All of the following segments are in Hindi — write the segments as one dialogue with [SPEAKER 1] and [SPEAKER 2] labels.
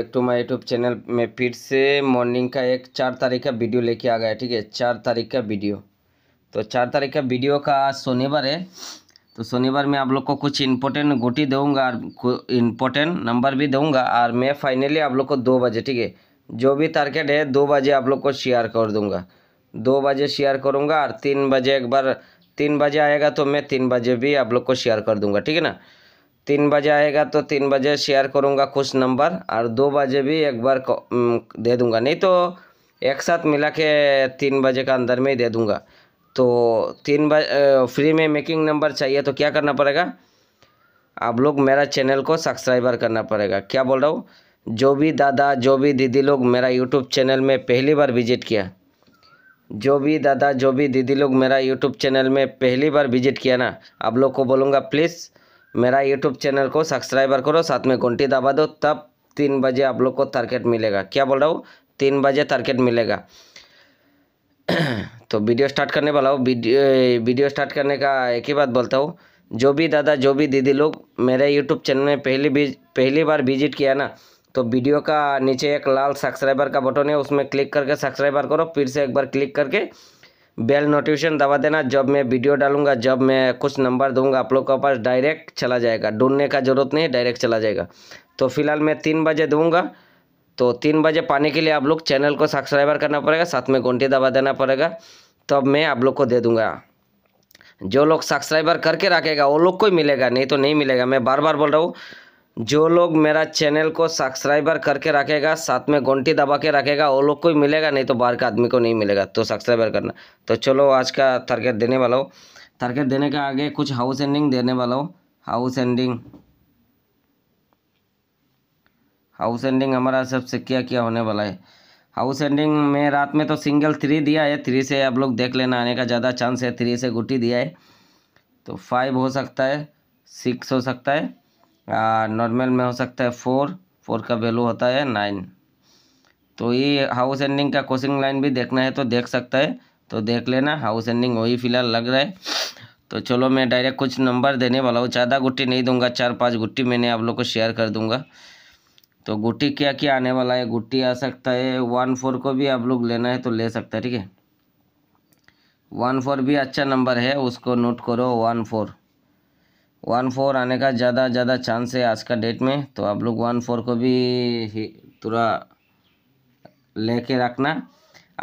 [SPEAKER 1] एक टू माई यूट्यूब चैनल में फिर से मॉर्निंग का एक चार तारीख का वीडियो लेके आ गया ठीक है चार तारीख का वीडियो तो चार तारीख का वीडियो का शनिवार है तो शनिवार में आप लोग को कुछ इंपॉर्टेंट गोटी दूंगा और इम्पोर्टेंट नंबर भी दूंगा और मैं फाइनली आप लोग को दो बजे ठीक है जो भी टारगेट है दो बजे आप लोग को शेयर कर दूँगा दो बजे शेयर करूँगा और तीन बजे एक बार तीन बजे आएगा तो मैं तीन बजे भी आप लोग को शेयर कर दूँगा ठीक है ना तीन बजे आएगा तो तीन बजे शेयर करूँगा कुछ नंबर और दो बजे भी एक बार दे दूँगा नहीं तो एक साथ मिला के तीन बजे का अंदर में ही दे दूँगा तो तीन बजे फ्री में मेकिंग नंबर चाहिए तो क्या करना पड़ेगा आप लोग मेरा चैनल को सब्सक्राइबर करना पड़ेगा क्या बोल रहा हूँ जो भी दादा जो भी दीदी लोग मेरा यूट्यूब चैनल में पहली बार विजिट किया जो भी दादा जो भी दीदी लोग मेरा यूट्यूब चैनल में पहली बार विजिट किया ना आप लोग को बोलूँगा प्लीज़ मेरा यूट्यूब चैनल को सब्सक्राइबर करो साथ में घंटी दबा दो तब तीन बजे आप लोग को टारगेट मिलेगा क्या बोल रहा हूँ तीन बजे टारगेट मिलेगा तो वीडियो स्टार्ट करने वाला हूँ वीडियो स्टार्ट करने का एक ही बात बोलता हूँ जो भी दादा जो भी दीदी लोग मेरे यूट्यूब चैनल में पहली पहली बार विजिट किया ना तो वीडियो का नीचे एक लाल सब्सक्राइबर का बटन है उसमें क्लिक करके सब्सक्राइबर करो फिर से एक बार क्लिक करके बेल नोटिफिकेशन दबा देना जब मैं वीडियो डालूंगा जब मैं कुछ नंबर दूंगा आप लोग के पास डायरेक्ट चला जाएगा ढूंढने का ज़रूरत नहीं डायरेक्ट चला जाएगा तो फिलहाल मैं तीन बजे दूंगा तो तीन बजे पाने के लिए आप लोग चैनल को सब्सक्राइबर करना पड़ेगा साथ में घंटी दबा देना पड़ेगा तब मैं आप लोग को दे दूंगा जो लोग सब्सक्राइबर करके रखेगा वो लोग को ही मिलेगा नहीं तो नहीं मिलेगा मैं बार बार बोल रहा हूँ जो लोग मेरा चैनल को सब्सक्राइबर करके रखेगा साथ में घंटी दबा के रखेगा वो लोग को ही मिलेगा नहीं तो बाहर का आदमी को नहीं मिलेगा तो सब्सक्राइबर करना तो चलो आज का टारगेट देने वाला हो टारगेट देने के आगे कुछ हाउस एंडिंग देने वाला हो हाउस एंडिंग हाउस एंडिंग हमारा सबसे क्या क्या होने वाला है हाउस एंडिंग में रात में तो सिंगल थ्री दिया है थ्री से आप लोग देख लेना आने का ज़्यादा चांस है थ्री से गुटी दिया है तो फाइव हो सकता है सिक्स हो सकता है नॉर्मल में हो सकता है फोर फोर का वैल्यू होता है नाइन तो ये हाउस एंडिंग का कोचिंग लाइन भी देखना है तो देख सकता है तो देख लेना हाउस एंडिंग वही फिलहाल लग रहा है तो चलो मैं डायरेक्ट कुछ नंबर देने वाला हूँ ज़्यादा गुट्टी नहीं दूंगा चार पांच गुट्टी मैंने आप लोग को शेयर कर दूंगा तो गुट्टी क्या क्या आने वाला है गुट्टी आ सकता है वन फोर को भी आप लोग लेना है तो ले सकता है ठीक है वन फोर भी अच्छा नंबर है उसको नोट करो वन फोर वन फोर आने का ज़्यादा ज़्यादा चांस है आज का डेट में तो आप लोग वन फोर को भी थोड़ा लेके रखना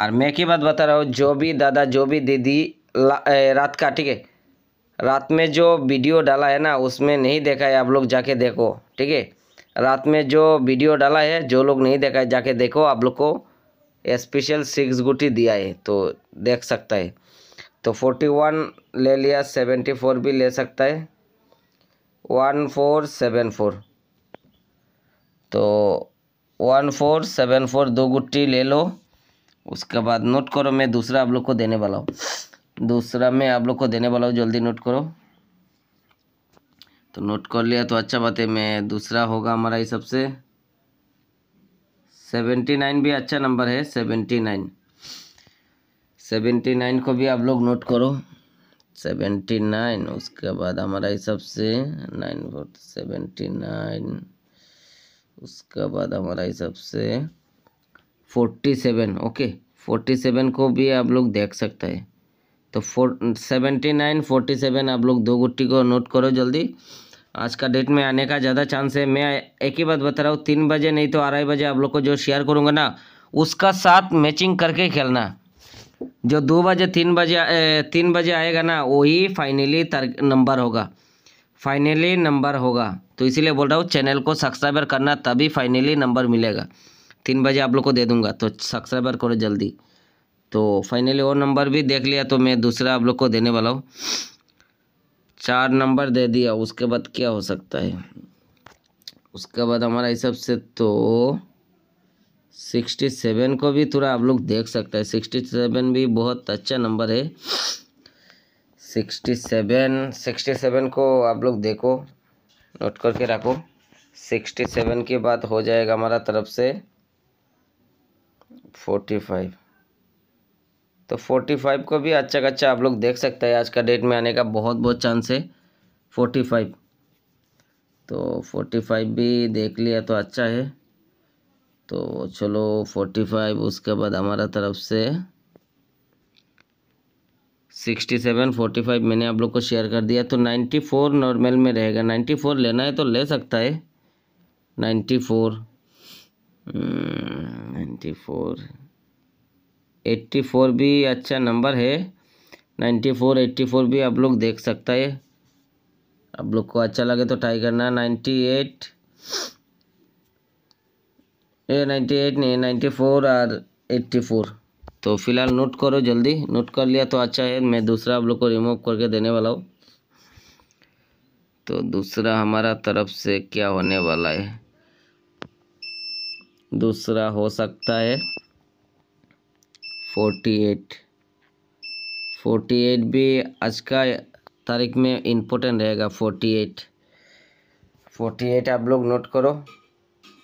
[SPEAKER 1] और मैं की बात बता रहा हूँ जो भी दादा जो भी दीदी रात का ठीक है रात में जो वीडियो डाला है ना उसमें नहीं देखा है आप लोग जाके देखो ठीक है रात में जो वीडियो डाला है जो लोग नहीं देखा है जाके देखो आप लोग को स्पेशल सिक्स गुटी दिया है तो देख सकता है तो फोर्टी वन ले लिया सेवेंटी फोर भी ले सकता है वन फोर सेवन फोर तो वन फोर सेवन फोर दो गुट्टी ले लो उसके बाद नोट करो मैं दूसरा आप लोग को देने वाला हूँ दूसरा मैं आप लोग को देने वाला हूँ जल्दी नोट करो तो नोट कर लिया तो अच्छा बात है मैं दूसरा होगा हमारा हिसाब सबसे सेवेंटी नाइन भी अच्छा नंबर है सेवेंटी नाइन सेवेंटी नाइन को भी आप लोग नोट करो सेवेंटी नाइन उसके बाद हमारा हिसाब से नाइन फोर सेवेंटी नाइन उसके बाद हमारा हिसाब से forty seven okay forty seven को भी आप लोग देख सकते हैं तो four seventy nine forty seven आप लोग दो गुट्टी को नोट करो जल्दी आज का डेट में आने का ज़्यादा चांस है मैं एक ही बात बता रहा हूँ तीन बजे नहीं तो आढ़ाई बजे आप लोग को जो शेयर करूँगा ना उसका साथ मैचिंग करके खेलना जो दो बजे तीन बजे तीन बजे आएगा ना वही फाइनली नंबर होगा फाइनली नंबर होगा तो इसीलिए बोल रहा हूँ चैनल को सब्सक्राइबर करना तभी फाइनली नंबर मिलेगा तीन बजे आप लोग को दे दूंगा तो सब्सक्राइबर करो जल्दी तो फाइनली वो नंबर भी देख लिया तो मैं दूसरा आप लोग को देने वाला हूँ चार नंबर दे दिया उसके बाद क्या हो सकता है उसके बाद हमारा हिसाब से तो सिक्सटी सेवन को भी थोड़ा आप लोग देख सकते हैं सिक्सटी सेवन भी बहुत अच्छा नंबर है सिक्सटी सेवन सिक्सटी सेवन को आप लोग देखो नोट करके रखो सिक्सटी सेवन के बाद हो जाएगा हमारा तरफ से फोर्टी फाइव तो फोर्टी फाइव को भी अच्छा अच्छा आप लोग देख सकते हैं आज का डेट में आने का बहुत बहुत चांस है फोर्टी फाइव तो फोर्टी फाइव भी देख लिया तो अच्छा है तो चलो फोर्टी फाइव उसके बाद हमारा तरफ से सिक्सटी सेवन फोर्टी फाइव मैंने आप लोग को शेयर कर दिया तो नाइन्टी फोर नॉर्मल में रहेगा नाइन्टी फोर लेना है तो ले सकता है ninety four ninety four eighty four भी अच्छा नंबर है नाइन्टी फोर एट्टी फोर भी आप लोग देख सकता है आप लोग को अच्छा लगे तो ट्राई करना नाइन्टी एट ए नाइन्टी एट नहीं नाइन्टी फोर और एट्टी फोर तो फिलहाल नोट करो जल्दी नोट कर लिया तो अच्छा है मैं दूसरा आप लोग को रिमूव करके देने वाला हूँ तो दूसरा हमारा तरफ से क्या होने वाला है दूसरा हो सकता है फोर्टी एट फोर्टी एट भी आज का तारीख में इम्पोर्टेंट रहेगा फोर्टी एट फोर्टी एट आप लोग नोट करो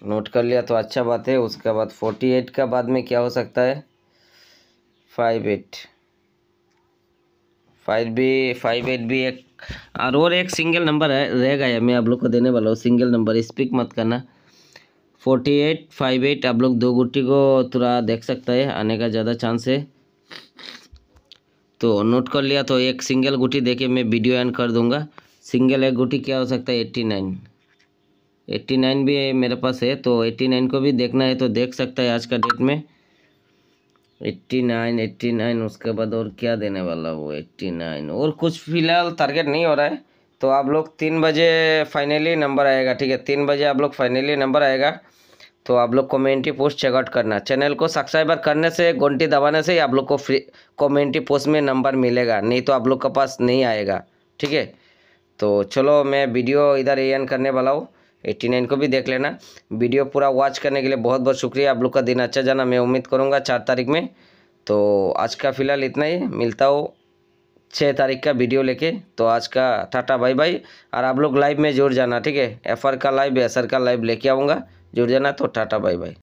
[SPEAKER 1] नोट कर लिया तो अच्छा बात है उसके बाद फोर्टी एट का बाद में क्या हो सकता है फाइव एट फाइव भी फाइव एट भी एक और और एक सिंगल नंबर है रह गया मैं आप लोग को देने वाला हूँ सिंगल नंबर स्पीक मत करना फोर्टी एट फाइव एट आप लोग दो गुट्टी को थोड़ा देख सकता है आने का ज़्यादा चांस है तो नोट कर लिया तो एक सिंगल गुटी देखे मैं वीडियो एंड कर दूंगा सिंगल एक गुटी क्या हो सकता है एट्टी नाइन एट्टी नाइन भी मेरे पास है तो एट्टी नाइन को भी देखना है तो देख सकता है आज का डेट में एट्टी नाइन एट्टी नाइन उसके बाद और क्या देने वाला वो एट्टी नाइन और कुछ फिलहाल टारगेट नहीं हो रहा है तो आप लोग तीन बजे फाइनली नंबर आएगा ठीक है तीन बजे आप लोग फाइनली नंबर आएगा तो आप लोग कमेंट्री पोस्ट चेकआउट करना चैनल को सब्सक्राइबर करने से घंटी दबाने से ही आप लोग को फ्री कमेंट्री पोस्ट में नंबर मिलेगा नहीं तो आप लोग के पास नहीं आएगा ठीक है तो चलो मैं वीडियो इधर एन करने वाला हूँ एट्टी नाइन को भी देख लेना वीडियो पूरा वॉच करने के लिए बहुत बहुत शुक्रिया आप लोग का दिन अच्छा जाना मैं उम्मीद करूँगा चार तारीख में तो आज का फ़िलहाल इतना ही मिलता हो छः तारीख का वीडियो लेके तो आज का टाटा बाय बाय और आप लोग लाइव में जुड़ जाना ठीक है एफ का लाइव एस का लाइव लेके आऊँगा जुड़ जाना तो टाटा बाय बाय